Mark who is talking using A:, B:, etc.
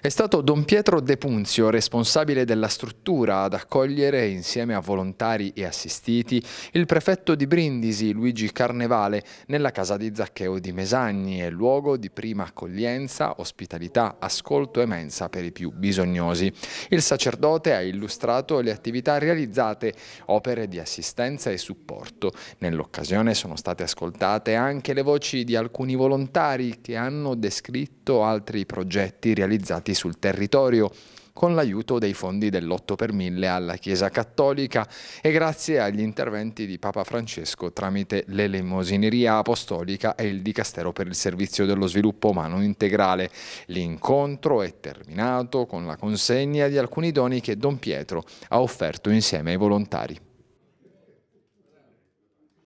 A: È stato Don Pietro De Punzio, responsabile della struttura, ad accogliere, insieme a volontari e assistiti, il prefetto di Brindisi, Luigi Carnevale, nella casa di Zaccheo di Mesagni e luogo di prima accoglienza, ospitalità, ascolto e mensa per i più bisognosi. Il sacerdote ha illustrato le attività realizzate, opere di assistenza e supporto. Nell'occasione sono state ascoltate anche le voci di alcuni volontari che hanno descritto altri progetti realizzati impiantati sul territorio con l'aiuto dei fondi dell'8 per 1000 alla Chiesa Cattolica e grazie agli interventi di Papa Francesco tramite l'elemosineria apostolica e il Dicastero per il Servizio dello Sviluppo Umano Integrale. L'incontro è terminato con la consegna di alcuni doni che Don Pietro ha offerto insieme ai volontari.